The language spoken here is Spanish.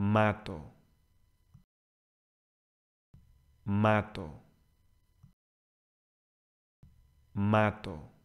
mato, mato, mato.